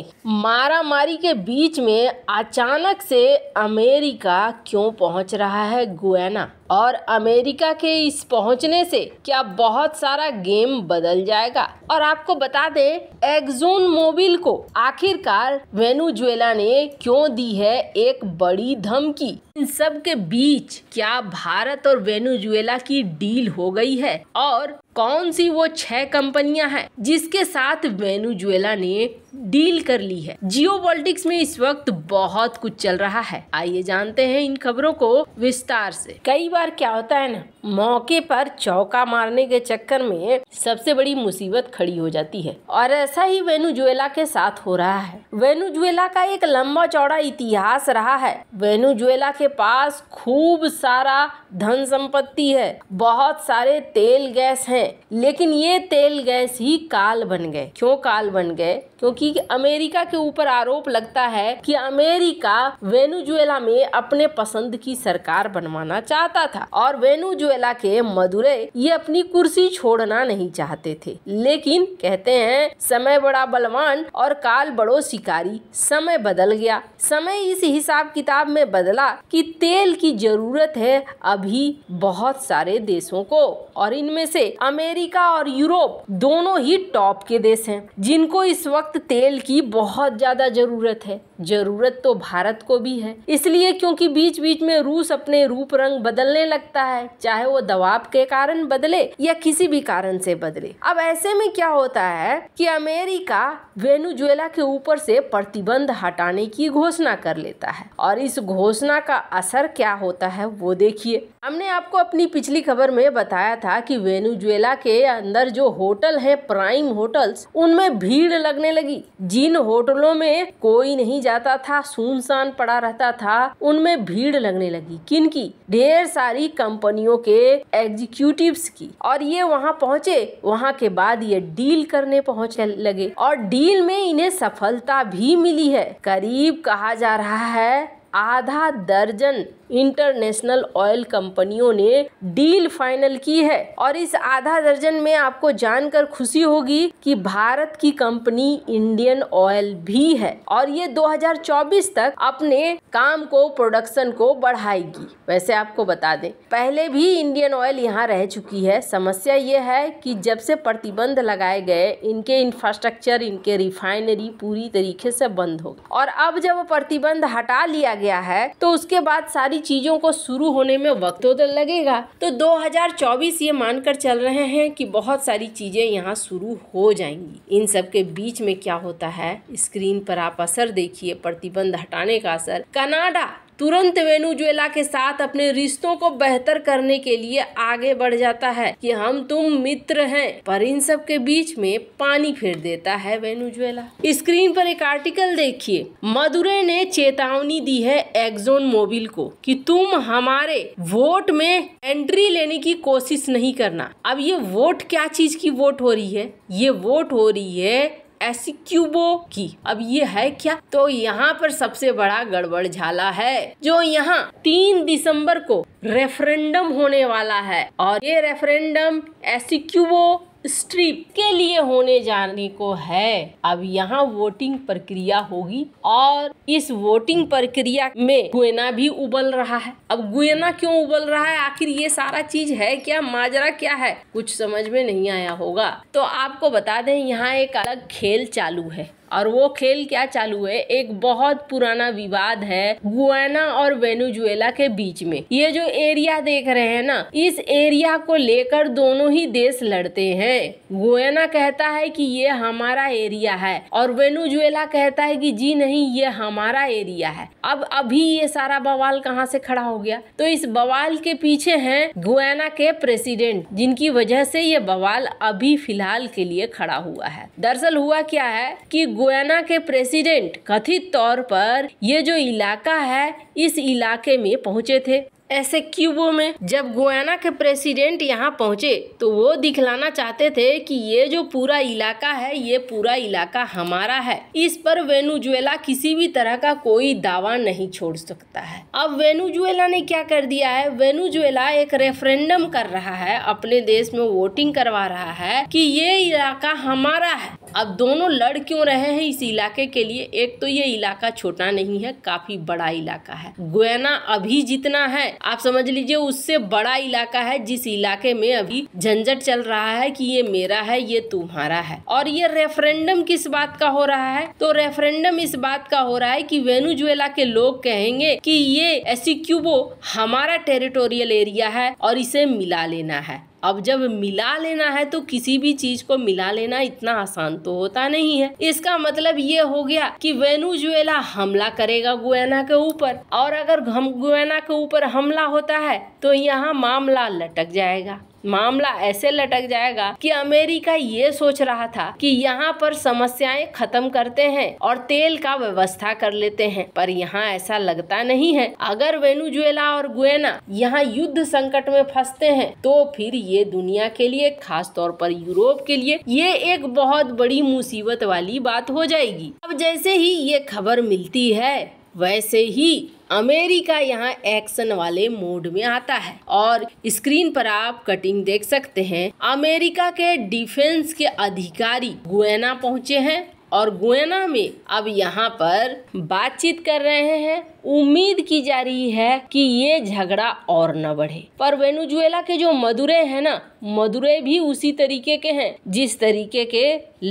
जाने मारामारी के बीच में अचानक से अमेरिका क्यों पहुंच रहा है गुएना और अमेरिका के इस पहुंचने से क्या बहुत सारा गेम बदल जाएगा और आपको बता दें एक्जोन मोबिल को आखिरकार वेनुजुएला ने क्यों दी है एक बड़ी धमकी इन सब के बीच क्या भारत और वेनुजुएला की डील हो गई है और कौन सी वो छह कंपनियां हैं जिसके साथ वेनुजुएला ने डील कर ली है जियो पॉलिटिक्स में इस वक्त बहुत कुछ चल रहा है आइए जानते हैं इन खबरों को विस्तार से कई बार क्या होता है ना मौके पर चौका मारने के चक्कर में सबसे बड़ी मुसीबत खड़ी हो जाती है और ऐसा ही वेनुजुएला के साथ हो रहा है वेनुजुएला का एक लंबा चौड़ा इतिहास रहा है वेनुजुएला के पास खूब सारा धन संपत्ति है बहुत सारे तेल गैस हैं लेकिन ये तेल गैस ही काल बन गए क्यों काल बन गए क्योंकि अमेरिका के ऊपर आरोप लगता है कि अमेरिका वेनुजुएला में अपने पसंद की सरकार बनवाना चाहता करता था और वेनुजुएला के मदुरे ये अपनी कुर्सी छोड़ना नहीं चाहते थे लेकिन कहते हैं समय बड़ा बलवान और काल बड़ो शिकारी समय बदल गया समय इस हिसाब किताब में बदला कि तेल की जरूरत है अभी बहुत सारे देशों को और इनमें से अमेरिका और यूरोप दोनों ही टॉप के देश हैं जिनको इस वक्त तेल की बहुत ज्यादा जरूरत है जरूरत तो भारत को भी है इसलिए क्योंकि बीच बीच में रूस अपने रूप रंग बदल बदलने लगता है चाहे वो दबाव के कारण बदले या किसी भी कारण से बदले अब ऐसे में क्या होता है कि अमेरिका वेनुजुएला के ऊपर से प्रतिबंध हटाने की घोषणा कर लेता है और इस घोषणा का असर क्या होता है वो देखिए हमने आपको अपनी पिछली खबर में बताया था कि वेनुजुएला के अंदर जो होटल हैं प्राइम होटल्स उनमें भीड़ लगने लगी जिन होटलों में कोई नहीं जाता था सुनसान पड़ा रहता था उनमें भीड़ लगने लगी किन की ढेर सारी कंपनियों के एग्जीक्यूटिव्स की और ये वहाँ पहुँचे वहाँ के बाद ये डील करने पहुँच लगे और डील में इन्हें सफलता भी मिली है करीब कहा जा रहा है आधा दर्जन इंटरनेशनल ऑयल कंपनियों ने डील फाइनल की है और इस आधा दर्जन में आपको जानकर खुशी होगी कि भारत की कंपनी इंडियन ऑयल भी है और ये 2024 तक अपने काम को प्रोडक्शन को बढ़ाएगी वैसे आपको बता दें पहले भी इंडियन ऑयल यहाँ रह चुकी है समस्या ये है कि जब से प्रतिबंध लगाए गए इनके इंफ्रास्ट्रक्चर इनके रिफाइनरी पूरी तरीके से बंद हो और अब जब प्रतिबंध हटा लिया गया है तो उसके बाद सारी चीज़ों को शुरू होने में वक्त तो लगेगा तो 2024 ये मानकर चल रहे हैं कि बहुत सारी चीज़ें यहाँ शुरू हो जाएंगी इन सब के बीच में क्या होता है स्क्रीन पर आप असर देखिए प्रतिबंध हटाने का असर कनाडा तुरंत वेनुजुएला के साथ अपने रिश्तों को बेहतर करने के लिए आगे बढ़ जाता है कि हम तुम मित्र हैं पर इन सब के बीच में पानी फेर देता है वेनुजुएला स्क्रीन पर एक आर्टिकल देखिए मदुरे ने चेतावनी दी है एक्जोन मोबिल को कि तुम हमारे वोट में एंट्री लेने की कोशिश नहीं करना अब ये वोट क्या चीज की वोट हो रही है ये वोट हो रही है एसिक्यूबो की अब ये है क्या तो यहाँ पर सबसे बड़ा गड़बड़ झाला है जो यहाँ तीन दिसंबर को रेफरेंडम होने वाला है और ये रेफरेंडम एसिक्यूबो स्ट्रीप के लिए होने जाने को है अब यहाँ वोटिंग प्रक्रिया होगी और इस वोटिंग प्रक्रिया में गुएना भी उबल रहा है अब गुएना क्यों उबल रहा है आखिर ये सारा चीज है क्या माजरा क्या है कुछ समझ में नहीं आया होगा तो आपको बता दें यहाँ एक अलग खेल चालू है और वो खेल क्या चालू है एक बहुत पुराना विवाद है गुआना और वेनुजुएला के बीच में ये जो एरिया देख रहे हैं ना इस एरिया को लेकर दोनों ही देश लड़ते हैं गुआना कहता है कि ये हमारा एरिया है और वेनुजुएला कहता है कि जी नहीं ये हमारा एरिया है अब अभी ये सारा बवाल कहाँ से खड़ा हो गया तो इस बवाल के पीछे है गुआना के प्रेसिडेंट जिनकी वजह से ये बवाल अभी फिलहाल के लिए खड़ा हुआ है दरअसल हुआ क्या है की गुयाना के प्रेसिडेंट कथित तौर पर ये जो इलाका है इस इलाके में पहुंचे थे ऐसे क्यूबो में जब गोयाना के प्रेसिडेंट यहाँ पहुँचे तो वो दिखलाना चाहते थे कि ये जो पूरा इलाका है ये पूरा इलाका हमारा है इस पर वेनुजुएला किसी भी तरह का कोई दावा नहीं छोड़ सकता है अब वेनुजुएला ने क्या कर दिया है वेनुजुएला एक रेफरेंडम कर रहा है अपने देश में वोटिंग करवा रहा है की ये इलाका हमारा है अब दोनों लड़ क्यों रहे हैं इस इलाके के लिए एक तो ये इलाका छोटा नहीं है काफी बड़ा इलाका है गोयना अभी जितना है आप समझ लीजिए उससे बड़ा इलाका है जिस इलाके में अभी झंझट चल रहा है कि ये मेरा है ये तुम्हारा है और ये रेफरेंडम किस बात का हो रहा है तो रेफरेंडम इस बात का हो रहा है कि वेनुजुएला के लोग कहेंगे कि ये एसिक्यूबो हमारा टेरिटोरियल एरिया है और इसे मिला लेना है अब जब मिला लेना है तो किसी भी चीज को मिला लेना इतना आसान तो होता नहीं है इसका मतलब ये हो गया कि वेनुजुएला हमला करेगा गुएना के ऊपर और अगर हम गुएना के ऊपर हमला होता है तो यहाँ मामला लटक जाएगा मामला ऐसे लटक जाएगा कि अमेरिका ये सोच रहा था कि यहाँ पर समस्याएं खत्म करते हैं और तेल का व्यवस्था कर लेते हैं पर यहाँ ऐसा लगता नहीं है अगर वेनुजुएला और गुएना यहाँ युद्ध संकट में फंसते हैं तो फिर ये दुनिया के लिए खास तौर पर यूरोप के लिए ये एक बहुत बड़ी मुसीबत वाली बात हो जाएगी अब जैसे ही ये खबर मिलती है वैसे ही अमेरिका यहाँ एक्शन वाले मोड में आता है और स्क्रीन पर आप कटिंग देख सकते हैं अमेरिका के डिफेंस के अधिकारी गुएना पहुंचे हैं और गुयाना में अब यहाँ पर बातचीत कर रहे हैं उम्मीद की जा रही है कि ये झगड़ा और न बढ़े पर वेनुजुएला के जो मदुरे है ना मदुरे भी उसी तरीके के हैं जिस तरीके के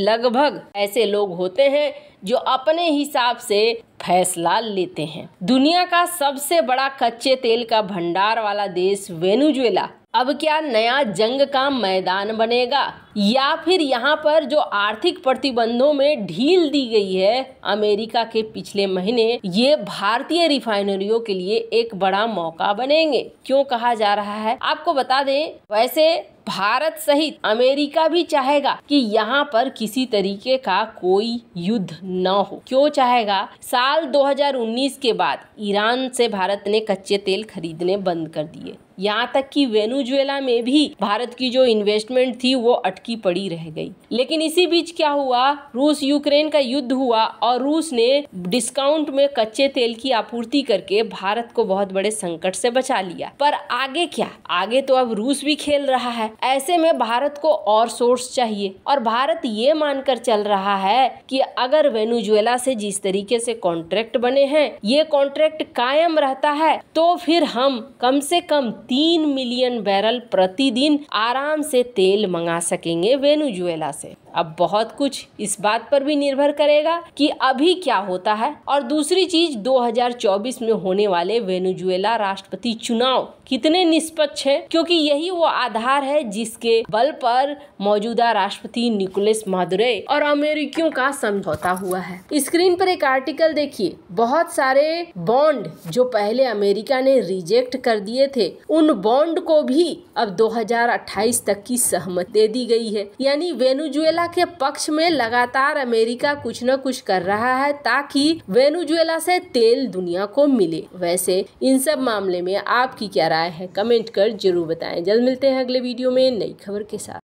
लगभग ऐसे लोग होते हैं जो अपने हिसाब से फैसला लेते हैं दुनिया का सबसे बड़ा कच्चे तेल का भंडार वाला देश वेनुजुएला अब क्या नया जंग का मैदान बनेगा या फिर यहाँ पर जो आर्थिक प्रतिबंधों में ढील दी गई है अमेरिका के पिछले महीने ये भारतीय रिफाइनरियों के लिए एक बड़ा मौका बनेंगे क्यों कहा जा रहा है आपको बता दें वैसे भारत सहित अमेरिका भी चाहेगा कि यहाँ पर किसी तरीके का कोई युद्ध न हो क्यों चाहेगा साल 2019 के बाद ईरान से भारत ने कच्चे तेल खरीदने बंद कर दिए यहाँ तक कि वेनुजुएला में भी भारत की जो इन्वेस्टमेंट थी वो अटकी अटकी पड़ी रह गई लेकिन इसी बीच क्या हुआ रूस यूक्रेन का युद्ध हुआ और रूस ने डिस्काउंट में कच्चे तेल की आपूर्ति करके भारत को बहुत बड़े संकट से बचा लिया पर आगे क्या आगे तो अब रूस भी खेल रहा है ऐसे में भारत को और सोर्स चाहिए और भारत ये मानकर चल रहा है कि अगर वेनुजुएला से जिस तरीके से कॉन्ट्रैक्ट बने हैं ये कॉन्ट्रैक्ट कायम रहता है तो फिर हम कम से कम तीन मिलियन बैरल प्रतिदिन आराम से तेल मंगा सके सीखेंगे वेनुजुएला से अब बहुत कुछ इस बात पर भी निर्भर करेगा कि अभी क्या होता है और दूसरी चीज 2024 में होने वाले वेनेजुएला राष्ट्रपति चुनाव कितने निष्पक्ष है क्योंकि यही वो आधार है जिसके बल पर मौजूदा राष्ट्रपति निकोलस मादुरे और अमेरिकियों का समझौता हुआ है स्क्रीन पर एक आर्टिकल देखिए बहुत सारे बॉन्ड जो पहले अमेरिका ने रिजेक्ट कर दिए थे उन बॉन्ड को भी अब 2028 तक की सहमति दे दी गई है यानी वेनेजुएला वेनेजुएला के पक्ष में लगातार अमेरिका कुछ न कुछ कर रहा है ताकि वेनेजुएला से तेल दुनिया को मिले वैसे इन सब मामले में आपकी क्या राय है कमेंट कर जरूर बताएं जल्द मिलते हैं अगले वीडियो में नई खबर के साथ